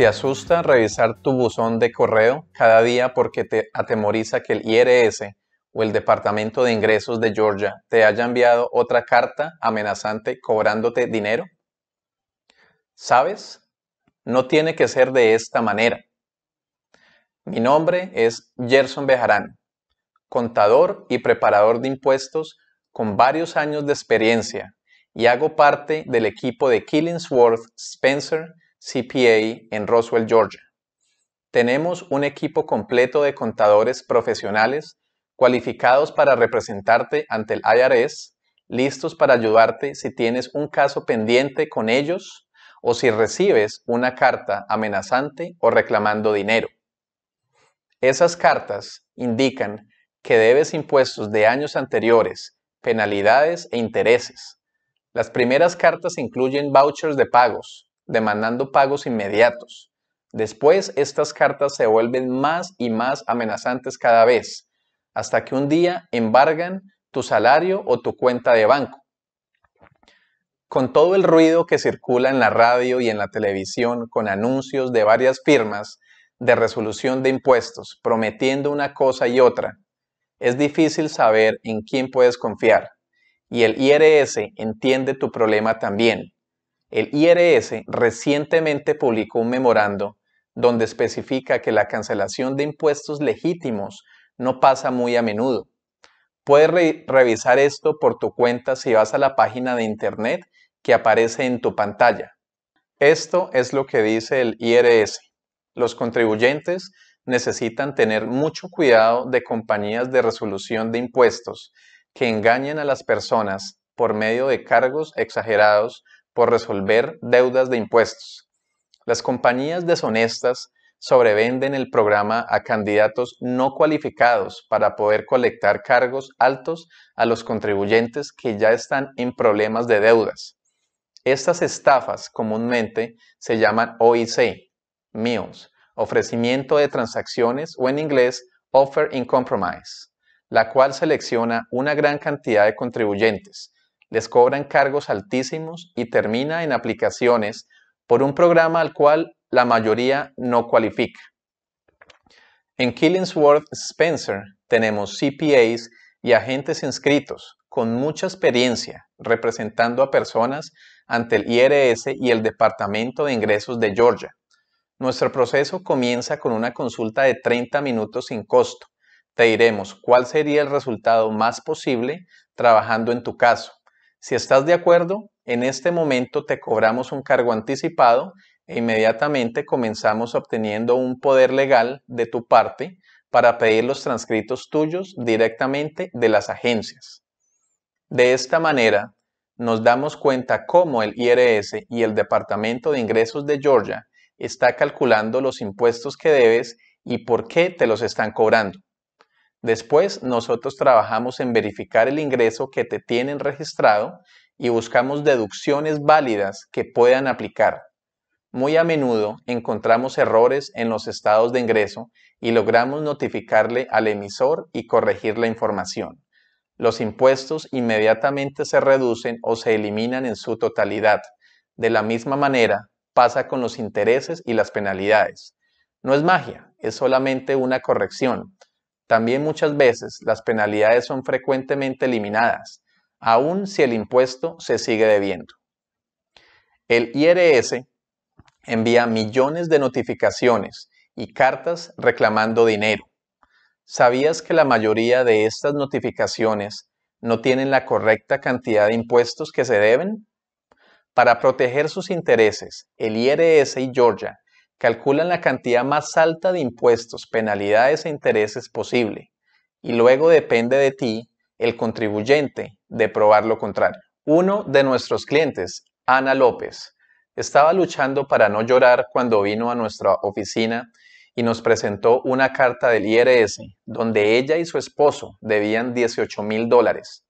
¿Te asusta revisar tu buzón de correo cada día porque te atemoriza que el IRS o el Departamento de Ingresos de Georgia te haya enviado otra carta amenazante cobrándote dinero? ¿Sabes? No tiene que ser de esta manera. Mi nombre es Gerson Bejarán, contador y preparador de impuestos con varios años de experiencia y hago parte del equipo de Killingsworth Spencer CPA en Roswell, Georgia. Tenemos un equipo completo de contadores profesionales cualificados para representarte ante el IRS, listos para ayudarte si tienes un caso pendiente con ellos o si recibes una carta amenazante o reclamando dinero. Esas cartas indican que debes impuestos de años anteriores, penalidades e intereses. Las primeras cartas incluyen vouchers de pagos, demandando pagos inmediatos. Después, estas cartas se vuelven más y más amenazantes cada vez, hasta que un día embargan tu salario o tu cuenta de banco. Con todo el ruido que circula en la radio y en la televisión, con anuncios de varias firmas de resolución de impuestos, prometiendo una cosa y otra, es difícil saber en quién puedes confiar. Y el IRS entiende tu problema también el IRS recientemente publicó un memorando donde especifica que la cancelación de impuestos legítimos no pasa muy a menudo. Puedes revisar esto por tu cuenta si vas a la página de internet que aparece en tu pantalla. Esto es lo que dice el IRS. Los contribuyentes necesitan tener mucho cuidado de compañías de resolución de impuestos que engañen a las personas por medio de cargos exagerados por resolver deudas de impuestos. Las compañías deshonestas sobrevenden el programa a candidatos no cualificados para poder colectar cargos altos a los contribuyentes que ya están en problemas de deudas. Estas estafas comúnmente se llaman OIC, MIOS, ofrecimiento de transacciones o en inglés Offer in Compromise, la cual selecciona una gran cantidad de contribuyentes, les cobran cargos altísimos y termina en aplicaciones por un programa al cual la mayoría no cualifica. En Killingsworth Spencer tenemos CPAs y agentes inscritos con mucha experiencia representando a personas ante el IRS y el Departamento de Ingresos de Georgia. Nuestro proceso comienza con una consulta de 30 minutos sin costo. Te diremos cuál sería el resultado más posible trabajando en tu caso si estás de acuerdo, en este momento te cobramos un cargo anticipado e inmediatamente comenzamos obteniendo un poder legal de tu parte para pedir los transcritos tuyos directamente de las agencias. De esta manera, nos damos cuenta cómo el IRS y el Departamento de Ingresos de Georgia está calculando los impuestos que debes y por qué te los están cobrando. Después, nosotros trabajamos en verificar el ingreso que te tienen registrado y buscamos deducciones válidas que puedan aplicar. Muy a menudo encontramos errores en los estados de ingreso y logramos notificarle al emisor y corregir la información. Los impuestos inmediatamente se reducen o se eliminan en su totalidad. De la misma manera, pasa con los intereses y las penalidades. No es magia, es solamente una corrección. También muchas veces las penalidades son frecuentemente eliminadas, aun si el impuesto se sigue debiendo. El IRS envía millones de notificaciones y cartas reclamando dinero. ¿Sabías que la mayoría de estas notificaciones no tienen la correcta cantidad de impuestos que se deben? Para proteger sus intereses, el IRS y Georgia calculan la cantidad más alta de impuestos, penalidades e intereses posible, y luego depende de ti, el contribuyente, de probar lo contrario. Uno de nuestros clientes, Ana López, estaba luchando para no llorar cuando vino a nuestra oficina y nos presentó una carta del IRS donde ella y su esposo debían 18 mil dólares.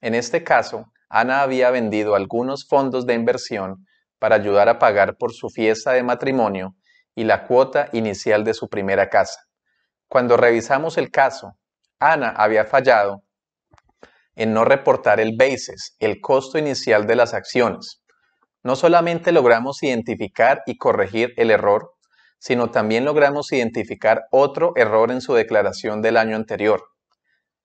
En este caso, Ana había vendido algunos fondos de inversión para ayudar a pagar por su fiesta de matrimonio y la cuota inicial de su primera casa. Cuando revisamos el caso, Ana había fallado en no reportar el basis, el costo inicial de las acciones. No solamente logramos identificar y corregir el error, sino también logramos identificar otro error en su declaración del año anterior.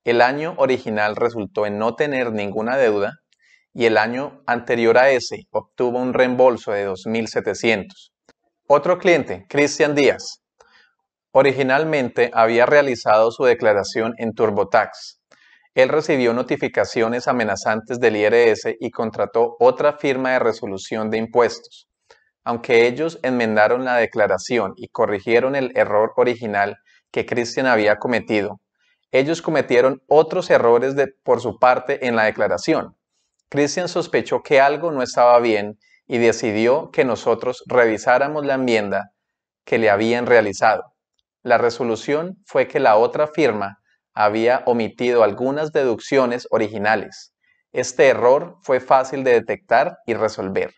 El año original resultó en no tener ninguna deuda y el año anterior a ese obtuvo un reembolso de 2.700. Otro cliente, Cristian Díaz, originalmente había realizado su declaración en TurboTax. Él recibió notificaciones amenazantes del IRS y contrató otra firma de resolución de impuestos. Aunque ellos enmendaron la declaración y corrigieron el error original que Cristian había cometido, ellos cometieron otros errores de, por su parte en la declaración. Cristian sospechó que algo no estaba bien y decidió que nosotros revisáramos la enmienda que le habían realizado. La resolución fue que la otra firma había omitido algunas deducciones originales. Este error fue fácil de detectar y resolver.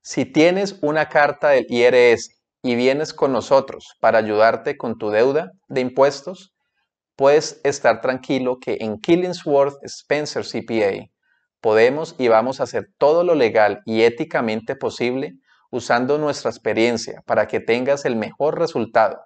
Si tienes una carta del IRS y vienes con nosotros para ayudarte con tu deuda de impuestos, puedes estar tranquilo que en Killingsworth Spencer CPA podemos y vamos a hacer todo lo legal y éticamente posible usando nuestra experiencia para que tengas el mejor resultado.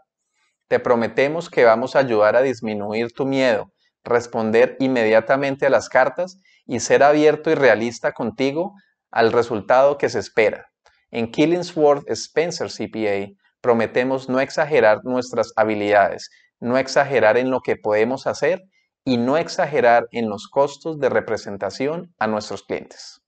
Te prometemos que vamos a ayudar a disminuir tu miedo, responder inmediatamente a las cartas y ser abierto y realista contigo al resultado que se espera. En Killingsworth Spencer CPA prometemos no exagerar nuestras habilidades, no exagerar en lo que podemos hacer y no exagerar en los costos de representación a nuestros clientes.